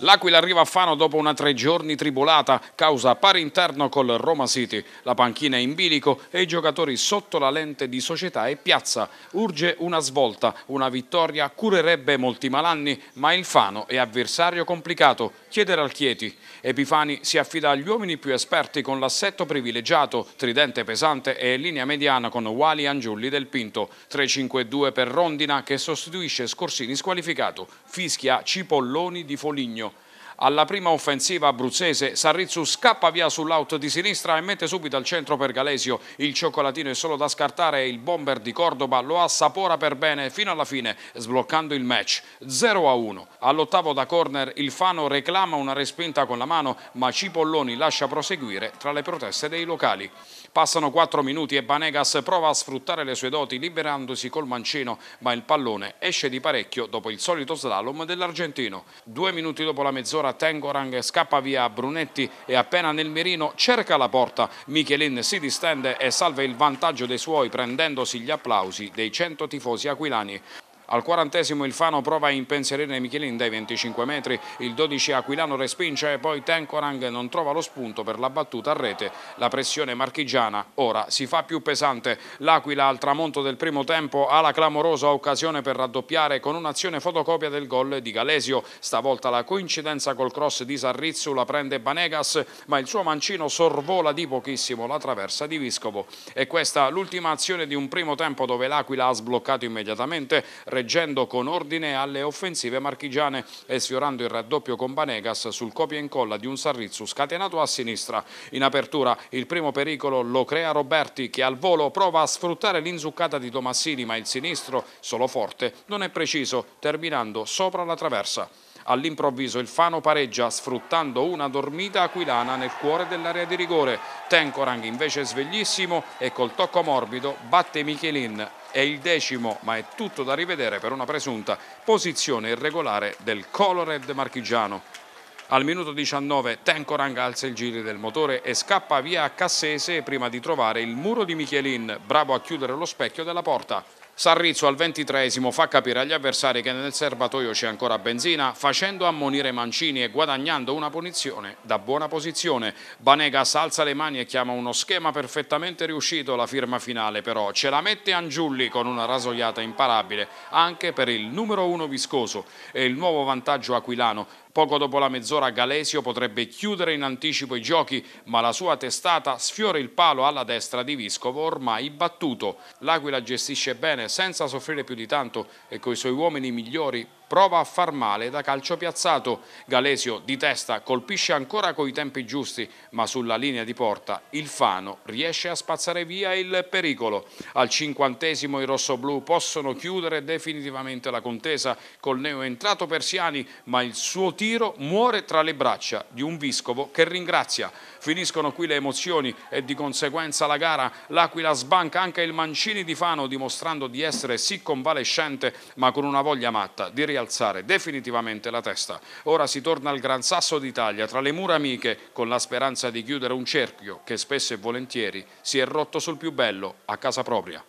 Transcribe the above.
L'Aquila arriva a Fano dopo una tre giorni tribolata, causa pari interno col Roma City. La panchina è in bilico e i giocatori sotto la lente di società e piazza. Urge una svolta, una vittoria curerebbe molti malanni, ma il Fano è avversario complicato, chiedere al Chieti. Epifani si affida agli uomini più esperti con l'assetto privilegiato, tridente pesante e linea mediana con Wali Angiulli del Pinto. 3-5-2 per Rondina che sostituisce Scorsini squalificato, fischia Cipolloni di Foligno. Alla prima offensiva abruzzese Sarrizzu scappa via sull'out di sinistra e mette subito al centro per Galesio. Il cioccolatino è solo da scartare e il bomber di Cordoba lo assapora per bene fino alla fine sbloccando il match 0 a 1. All'ottavo da corner il Fano reclama una respinta con la mano ma Cipolloni lascia proseguire tra le proteste dei locali. Passano 4 minuti e Banegas prova a sfruttare le sue doti liberandosi col mancino ma il pallone esce di parecchio dopo il solito slalom dell'argentino. Due minuti dopo la mezz'ora ancora Tengorang scappa via a Brunetti e appena nel mirino cerca la porta. Michelin si distende e salva il vantaggio dei suoi prendendosi gli applausi dei 100 tifosi aquilani. Al quarantesimo il Fano prova a impensierire Michelin dai 25 metri, il 12 Aquilano respinge e poi Tenkorang non trova lo spunto per la battuta a rete. La pressione marchigiana ora si fa più pesante. L'Aquila al tramonto del primo tempo ha la clamorosa occasione per raddoppiare con un'azione fotocopia del gol di Galesio. Stavolta la coincidenza col cross di Sarrizzu la prende Banegas, ma il suo mancino sorvola di pochissimo la traversa di Viscovo. E questa l'ultima azione di un primo tempo dove l'Aquila ha sbloccato immediatamente reggendo con ordine alle offensive marchigiane e sfiorando il raddoppio con Banegas sul copia e incolla di un Sarrizzu scatenato a sinistra. In apertura il primo pericolo lo crea Roberti che al volo prova a sfruttare l'inzuccata di Tomassini ma il sinistro, solo forte, non è preciso, terminando sopra la traversa. All'improvviso il Fano pareggia sfruttando una dormita aquilana nel cuore dell'area di rigore. Tenkorang invece sveglissimo e col tocco morbido batte Michelin è il decimo, ma è tutto da rivedere per una presunta posizione irregolare del Colored marchigiano. Al minuto 19 Tenkorang alza il giri del motore e scappa via a Cassese prima di trovare il muro di Michelin, bravo a chiudere lo specchio della porta. Sarrizzo al ventitreesimo fa capire agli avversari che nel serbatoio c'è ancora benzina facendo ammonire Mancini e guadagnando una punizione da buona posizione. Banegas salza le mani e chiama uno schema perfettamente riuscito la firma finale però ce la mette Angiulli con una rasoiata imparabile anche per il numero uno viscoso e il nuovo vantaggio aquilano Poco dopo la mezz'ora Galesio potrebbe chiudere in anticipo i giochi, ma la sua testata sfiora il palo alla destra di Viscovo ormai battuto. L'Aquila gestisce bene senza soffrire più di tanto e con i suoi uomini migliori prova a far male da calcio piazzato. Galesio di testa colpisce ancora coi tempi giusti, ma sulla linea di porta il Fano riesce a spazzare via il pericolo. Al cinquantesimo i rossoblù possono chiudere definitivamente la contesa col neo neoentrato Persiani, ma il suo tiro muore tra le braccia di un Viscovo che ringrazia. Finiscono qui le emozioni e di conseguenza la gara. L'Aquila sbanca anche il Mancini di Fano dimostrando di essere sì convalescente ma con una voglia matta di realizzare mai alzare definitivamente la testa. Ora si torna al Gran Sasso d'Italia tra le mura amiche con la speranza di chiudere un cerchio che spesso e volentieri si è rotto sul più bello a casa propria.